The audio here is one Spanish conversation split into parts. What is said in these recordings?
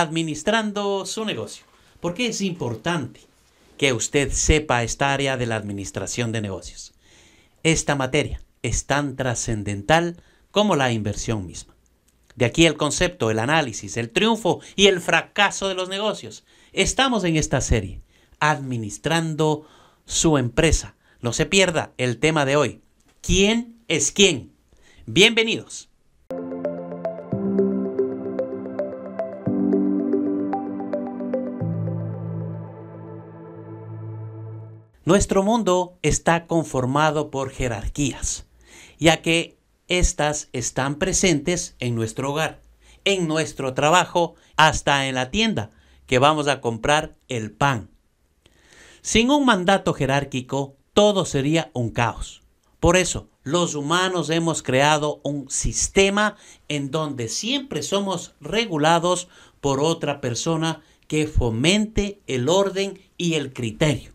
administrando su negocio. ¿Por qué es importante que usted sepa esta área de la administración de negocios? Esta materia es tan trascendental como la inversión misma. De aquí el concepto, el análisis, el triunfo y el fracaso de los negocios. Estamos en esta serie, administrando su empresa. No se pierda el tema de hoy. ¿Quién es quién? Bienvenidos. Nuestro mundo está conformado por jerarquías, ya que éstas están presentes en nuestro hogar, en nuestro trabajo, hasta en la tienda que vamos a comprar el pan. Sin un mandato jerárquico, todo sería un caos. Por eso, los humanos hemos creado un sistema en donde siempre somos regulados por otra persona que fomente el orden y el criterio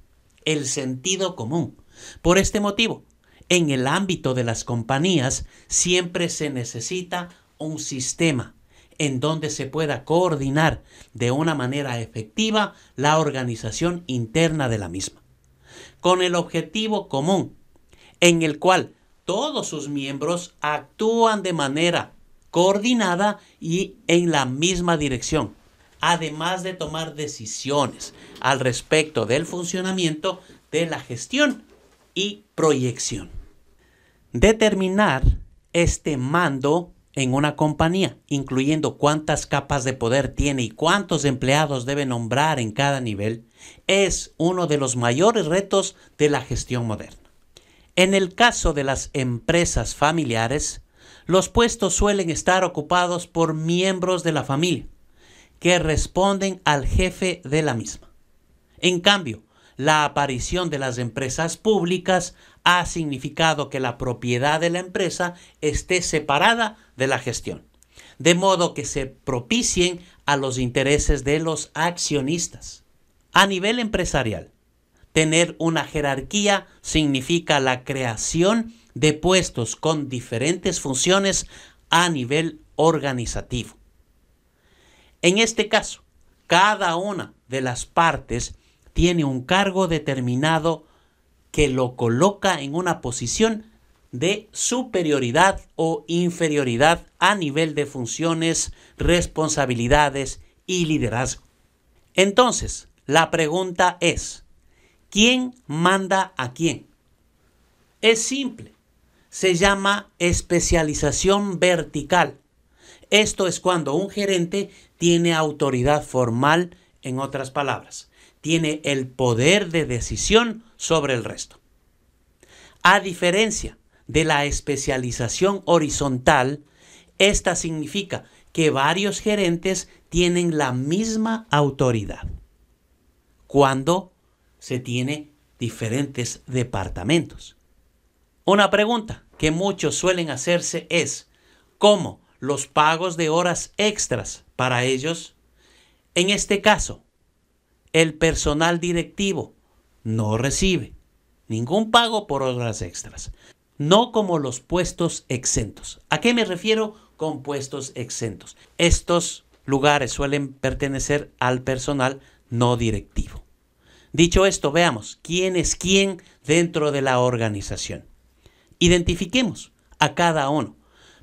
el sentido común. Por este motivo, en el ámbito de las compañías siempre se necesita un sistema en donde se pueda coordinar de una manera efectiva la organización interna de la misma, con el objetivo común, en el cual todos sus miembros actúan de manera coordinada y en la misma dirección además de tomar decisiones al respecto del funcionamiento de la gestión y proyección. Determinar este mando en una compañía, incluyendo cuántas capas de poder tiene y cuántos empleados debe nombrar en cada nivel, es uno de los mayores retos de la gestión moderna. En el caso de las empresas familiares, los puestos suelen estar ocupados por miembros de la familia, que responden al jefe de la misma. En cambio, la aparición de las empresas públicas ha significado que la propiedad de la empresa esté separada de la gestión, de modo que se propicien a los intereses de los accionistas. A nivel empresarial, tener una jerarquía significa la creación de puestos con diferentes funciones a nivel organizativo. En este caso, cada una de las partes tiene un cargo determinado que lo coloca en una posición de superioridad o inferioridad a nivel de funciones, responsabilidades y liderazgo. Entonces, la pregunta es, ¿quién manda a quién? Es simple, se llama especialización vertical esto es cuando un gerente tiene autoridad formal, en otras palabras, tiene el poder de decisión sobre el resto. A diferencia de la especialización horizontal, esta significa que varios gerentes tienen la misma autoridad cuando se tiene diferentes departamentos. Una pregunta que muchos suelen hacerse es, ¿cómo los pagos de horas extras para ellos. En este caso, el personal directivo no recibe ningún pago por horas extras, no como los puestos exentos. ¿A qué me refiero con puestos exentos? Estos lugares suelen pertenecer al personal no directivo. Dicho esto, veamos quién es quién dentro de la organización. Identifiquemos a cada uno.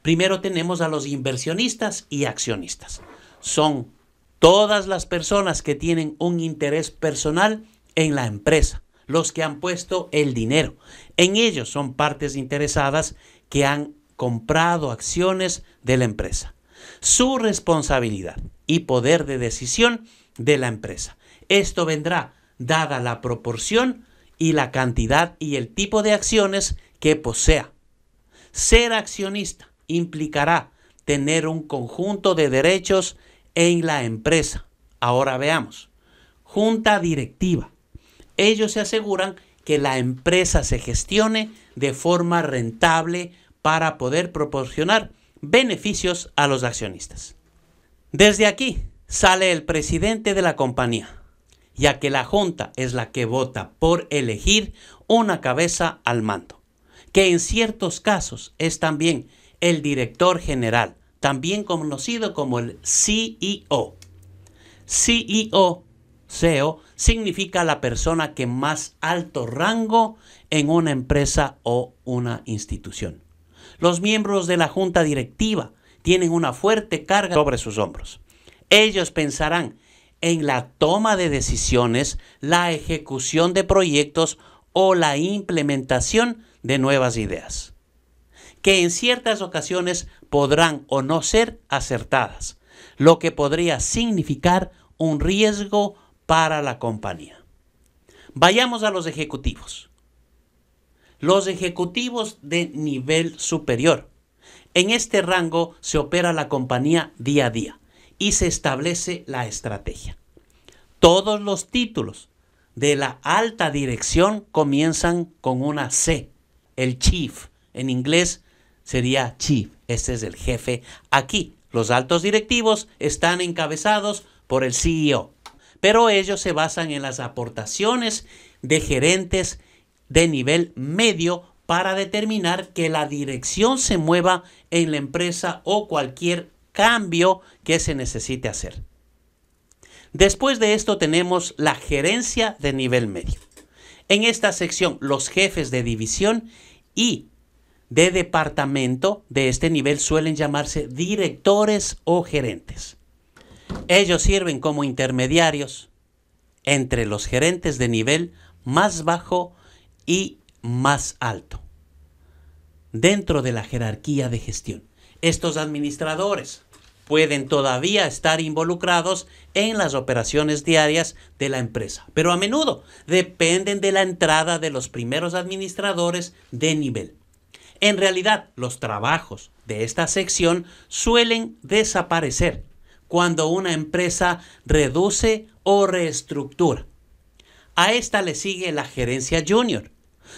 Primero tenemos a los inversionistas y accionistas. Son todas las personas que tienen un interés personal en la empresa, los que han puesto el dinero. En ellos son partes interesadas que han comprado acciones de la empresa. Su responsabilidad y poder de decisión de la empresa. Esto vendrá dada la proporción y la cantidad y el tipo de acciones que posea. Ser accionista implicará tener un conjunto de derechos en la empresa. Ahora veamos. Junta directiva. Ellos se aseguran que la empresa se gestione de forma rentable para poder proporcionar beneficios a los accionistas. Desde aquí sale el presidente de la compañía, ya que la Junta es la que vota por elegir una cabeza al mando, que en ciertos casos es también el director general, también conocido como el CEO. CEO, CEO significa la persona que más alto rango en una empresa o una institución. Los miembros de la junta directiva tienen una fuerte carga sobre sus hombros. Ellos pensarán en la toma de decisiones, la ejecución de proyectos o la implementación de nuevas ideas que en ciertas ocasiones podrán o no ser acertadas, lo que podría significar un riesgo para la compañía. Vayamos a los ejecutivos. Los ejecutivos de nivel superior. En este rango se opera la compañía día a día y se establece la estrategia. Todos los títulos de la alta dirección comienzan con una C, el chief, en inglés sería chief. Este es el jefe aquí. Los altos directivos están encabezados por el CEO, pero ellos se basan en las aportaciones de gerentes de nivel medio para determinar que la dirección se mueva en la empresa o cualquier cambio que se necesite hacer. Después de esto tenemos la gerencia de nivel medio. En esta sección, los jefes de división y de departamento de este nivel suelen llamarse directores o gerentes. Ellos sirven como intermediarios entre los gerentes de nivel más bajo y más alto dentro de la jerarquía de gestión. Estos administradores pueden todavía estar involucrados en las operaciones diarias de la empresa, pero a menudo dependen de la entrada de los primeros administradores de nivel. En realidad, los trabajos de esta sección suelen desaparecer cuando una empresa reduce o reestructura. A esta le sigue la gerencia junior,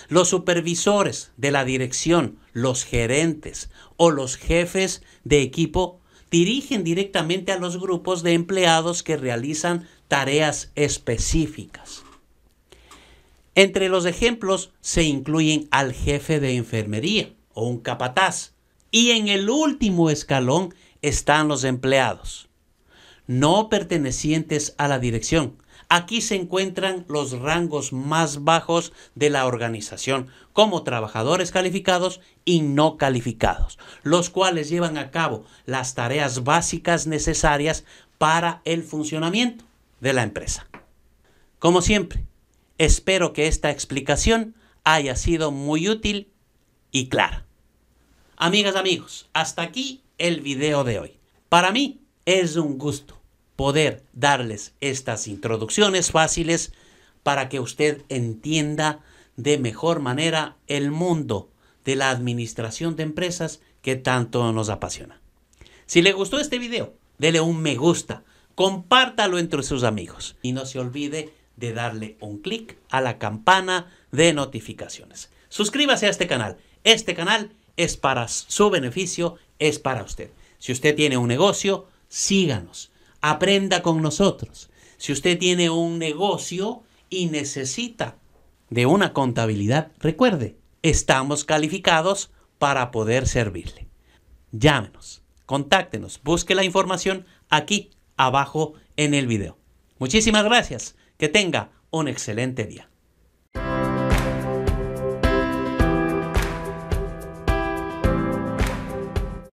los supervisores de la dirección, los gerentes o los jefes de equipo dirigen directamente a los grupos de empleados que realizan tareas específicas. Entre los ejemplos se incluyen al jefe de enfermería, un capataz. Y en el último escalón están los empleados, no pertenecientes a la dirección. Aquí se encuentran los rangos más bajos de la organización, como trabajadores calificados y no calificados, los cuales llevan a cabo las tareas básicas necesarias para el funcionamiento de la empresa. Como siempre, espero que esta explicación haya sido muy útil y clara. Amigas, amigos, hasta aquí el video de hoy. Para mí es un gusto poder darles estas introducciones fáciles para que usted entienda de mejor manera el mundo de la administración de empresas que tanto nos apasiona. Si le gustó este video, dele un me gusta, compártalo entre sus amigos y no se olvide de darle un clic a la campana de notificaciones. Suscríbase a este canal. Este canal es para su beneficio, es para usted. Si usted tiene un negocio, síganos, aprenda con nosotros. Si usted tiene un negocio y necesita de una contabilidad, recuerde, estamos calificados para poder servirle. Llámenos, contáctenos, busque la información aquí abajo en el video. Muchísimas gracias, que tenga un excelente día.